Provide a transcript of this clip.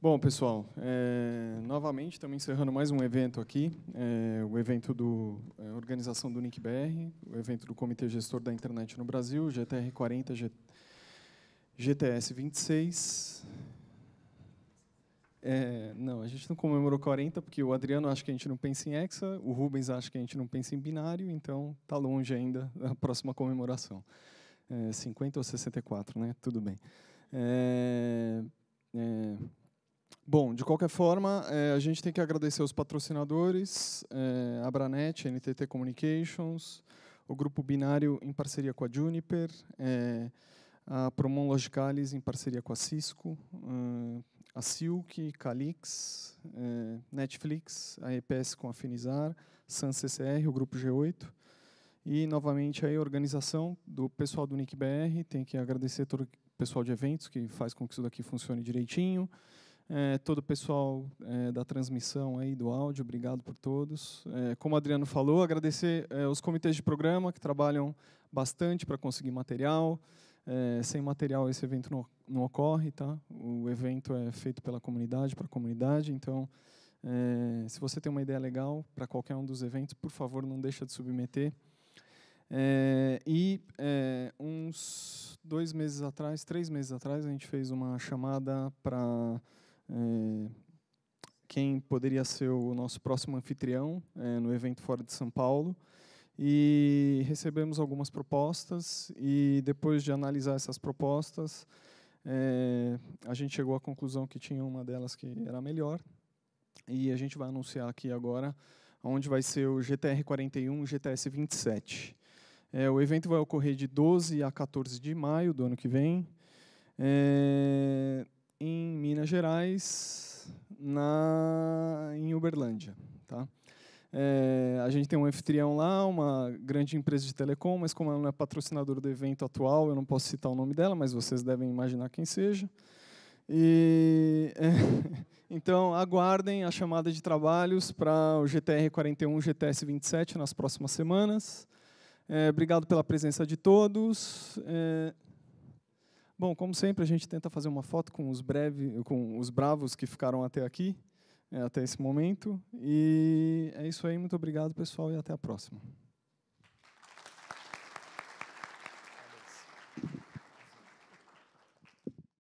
Bom, pessoal, é, novamente estamos encerrando mais um evento aqui, é, o evento da é, organização do NICBR, o evento do Comitê Gestor da Internet no Brasil, GTR 40, G, GTS 26. É, não, a gente não comemorou 40 porque o Adriano acha que a gente não pensa em hexa, o Rubens acha que a gente não pensa em binário, então está longe ainda a próxima comemoração. 50 é, ou 64, né? Tudo bem. É, Bom, de qualquer forma, é, a gente tem que agradecer os patrocinadores, é, Abranet, NTT Communications, o Grupo Binário em parceria com a Juniper, é, a Promon Logicalis em parceria com a Cisco, a Silk, Calix, é, Netflix, a EPS com a Finizar, San CCR, o Grupo G8, e, novamente, a organização do pessoal do NICBR, tem que agradecer todo o pessoal de eventos que faz com que isso daqui funcione direitinho, é, todo o pessoal é, da transmissão aí do áudio, obrigado por todos. É, como o Adriano falou, agradecer é, os comitês de programa que trabalham bastante para conseguir material. É, sem material esse evento não, não, ocorre, tá? O evento é feito pela comunidade para a comunidade, então é, se você tem uma ideia legal para qualquer um dos eventos, por favor não deixa de submeter. e uns dois meses atrás, três meses atrás, a gente fez uma chamada para quem poderia ser o nosso próximo anfitrião é, no evento fora de São Paulo. E recebemos algumas propostas, e depois de analisar essas propostas, é, a gente chegou à conclusão que tinha uma delas que era melhor. E a gente vai anunciar aqui agora onde vai ser o GTR 41 GTS 27. É, o evento vai ocorrer de 12 a 14 de maio do ano que vem, é, em Minas Gerais, na, em Uberlândia. Tá? É, a gente tem um anfitrião lá, uma grande empresa de telecom, mas como ela não é patrocinadora do evento atual, eu não posso citar o nome dela, mas vocês devem imaginar quem seja. E, é, então, aguardem a chamada de trabalhos para o GTR 41 GTS 27 nas próximas semanas. É, obrigado pela presença de todos. É, Bom, como sempre, a gente tenta fazer uma foto com os, breve, com os bravos que ficaram até aqui, é, até esse momento. E é isso aí. Muito obrigado, pessoal, e até a próxima.